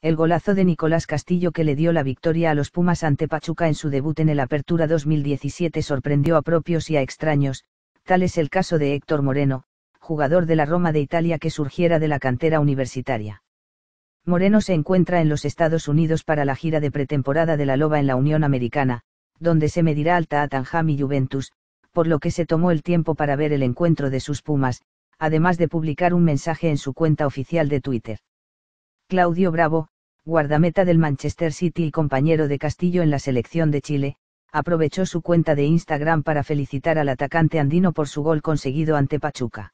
el golazo de Nicolás Castillo que le dio la victoria a los Pumas ante Pachuca en su debut en el Apertura 2017 sorprendió a propios y a extraños, tal es el caso de Héctor Moreno, jugador de la Roma de Italia que surgiera de la cantera universitaria. Moreno se encuentra en los Estados Unidos para la gira de pretemporada de la Loba en la Unión Americana, donde se medirá al a y Juventus, por lo que se tomó el tiempo para ver el encuentro de sus Pumas, además de publicar un mensaje en su cuenta oficial de Twitter. Claudio Bravo, guardameta del Manchester City y compañero de Castillo en la selección de Chile, aprovechó su cuenta de Instagram para felicitar al atacante andino por su gol conseguido ante Pachuca.